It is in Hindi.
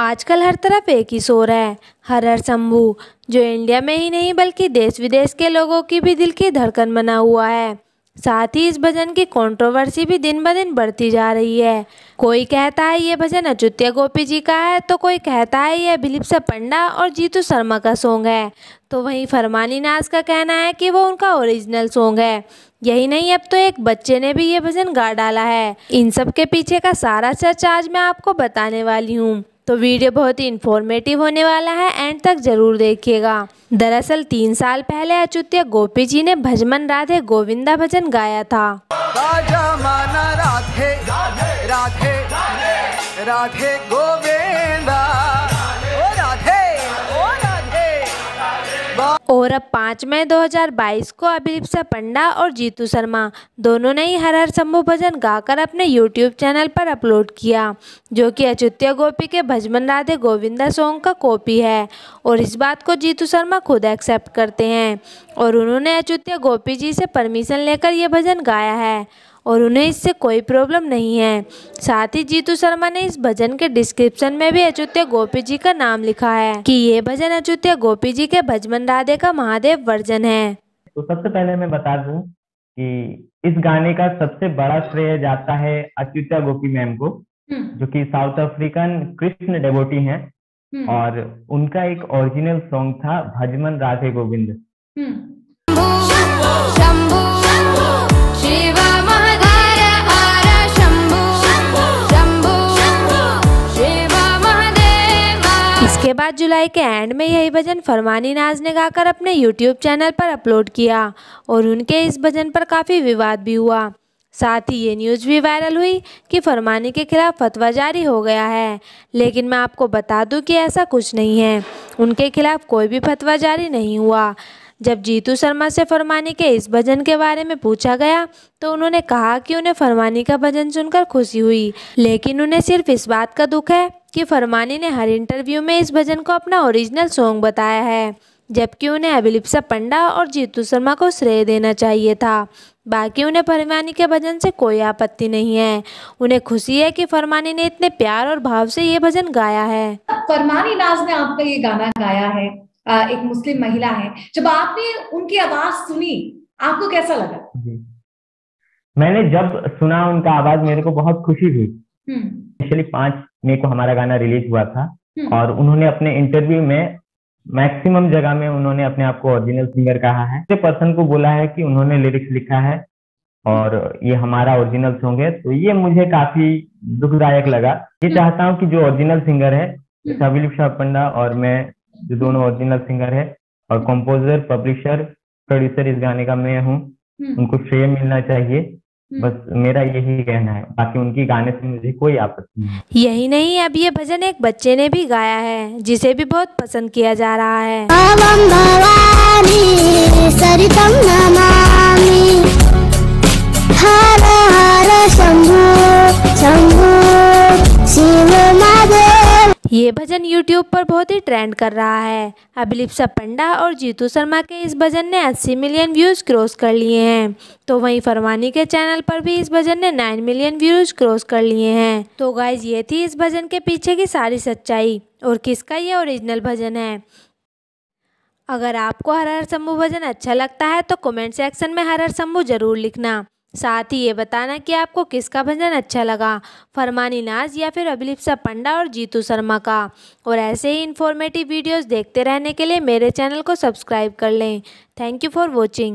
आजकल हर तरफ एक ही शोर है हर हर शंभू जो इंडिया में ही नहीं बल्कि देश विदेश के लोगों की भी दिल की धड़कन बना हुआ है साथ ही इस भजन की कंट्रोवर्सी भी दिन ब दिन बढ़ती जा रही है कोई कहता है ये भजन अचुत्य गोपी जी का है तो कोई कहता है यह बिलिप्सा पंडा और जीतू शर्मा का सॉन्ग है तो वहीं फरमानी नाज का कहना है कि वो उनका ओरिजिनल सॉन्ग है यही नहीं अब तो एक बच्चे ने भी ये भजन गा डाला है इन सब के पीछे का सारा सच आज मैं आपको बताने वाली हूँ तो वीडियो बहुत ही इन्फॉर्मेटिव होने वाला है एंड तक जरूर देखिएगा दरअसल तीन साल पहले अचुत्य गोपी जी ने भजमन राधे गोविंदा भजन गाया था राधे राधे राधे गोविंदा और अब पाँच मई 2022 को अभिलिप्सा पंडा और जीतू शर्मा दोनों ने ही हर हर शंभु भजन गाकर अपने यूट्यूब चैनल पर अपलोड किया जो कि अचुत्य गोपी के भजमन राधे गोविंदा सॉन्ग का कॉपी है और इस बात को जीतू शर्मा खुद एक्सेप्ट करते हैं और उन्होंने अचुत्य गोपी जी से परमिशन लेकर यह भजन गाया है और उन्हें इससे कोई प्रॉब्लम नहीं है साथ ही जीतू शर्मा ने इस भजन के डिस्क्रिप्शन में भी अचुत्य गोपी जी का नाम लिखा है कि ये भजन अचुत्य गोपी जी के भजमन राधे का महादेव वर्जन है तो सबसे पहले मैं बता दूं कि इस गाने का सबसे बड़ा श्रेय जाता है अच्युता गोपी मैम को हम्म। जो कि साउथ अफ्रीकन कृष्ण डेवोटी हैं हम्म। और उनका एक ओरिजिनल सॉन्ग था भजमन राधे गोविंद हम्म। शंभु, सात जुलाई के एंड में यही भजन फरमानी नाज ने गाकर अपने यूट्यूब चैनल पर अपलोड किया और उनके इस भजन पर काफ़ी विवाद भी हुआ साथ ही ये न्यूज़ भी वायरल हुई कि फरमानी के खिलाफ फतवा जारी हो गया है लेकिन मैं आपको बता दूं कि ऐसा कुछ नहीं है उनके खिलाफ कोई भी फतवा जारी नहीं हुआ जब जीतू शर्मा से फरमानी के इस भजन के बारे में पूछा गया तो उन्होंने कहा कि उन्हें फरमानी का भजन सुनकर खुशी हुई लेकिन उन्हें सिर्फ इस बात का दुख है कि फरमानी ने हर इंटरव्यू में इस भजन को अपना ओरिजिनल सॉन्ग बताया है जबकि उन्हें अभिलिप्सा पंडा और जीतू शर्मा को श्रेय देना चाहिए था बाकी उन्हें फरमानी के भजन से कोई आपत्ति नहीं है उन्हें खुशी है कि फरमानी ने इतने प्यार और भाव से ये भजन गाया है फरमानी नाज ने आपका ये गाना गाया है एक मुस्लिम महिला है जब आपने उनकी आवाज सुनी आपको कैसा लगा मैंने जब सुना उनका आवाज मेरे को बहुत खुशी हुई एक्चुअली हम्म। पांच मई को हमारा गाना रिलीज हुआ था हम्म। और उन्होंने अपने इंटरव्यू में मैक्सिमम जगह में उन्होंने अपने आप को ओरिजिनल सिंगर कहा है पर्सन को बोला है कि उन्होंने लिरिक्स लिखा है और ये हमारा ओरिजिनल सॉन्ग है तो ये मुझे काफी दुखदायक लगा ये हम्म। चाहता हूँ कि जो ओरिजिनल सिंगर है सबिलिप शाह पंडा और मैं जो दोनों ओरिजिनल सिंगर है और कंपोजर पब्लिशर प्रोड्यूसर इस गाने का मैं हूँ उनको श्रेय मिलना चाहिए बस मेरा यही कहना है बाकी उनकी गाने से मुझे कोई आपत्ति नहीं यही नहीं अब ये भजन एक बच्चे ने भी गाया है जिसे भी बहुत पसंद किया जा रहा है ये भजन यूट्यूब पर बहुत ही ट्रेंड कर रहा है अभिलिप्सा पंडा और जीतू शर्मा के इस भजन ने 80 मिलियन व्यूज़ क्रॉस कर लिए हैं तो वहीं फरमानी के चैनल पर भी इस भजन ने 9 मिलियन व्यूज़ क्रॉस कर लिए हैं तो गाइज ये थी इस भजन के पीछे की सारी सच्चाई और किसका ये ओरिजिनल भजन है अगर आपको हर हर शंभू भजन अच्छा लगता है तो कमेंट सेक्शन में हर हर शंभू जरूर लिखना साथ ही ये बताना कि आपको किसका भजन अच्छा लगा फरमानी नाज या फिर अभिलिप्सा पंडा और जीतू शर्मा का और ऐसे ही इन्फॉर्मेटिव वीडियोस देखते रहने के लिए मेरे चैनल को सब्सक्राइब कर लें थैंक यू फॉर वॉचिंग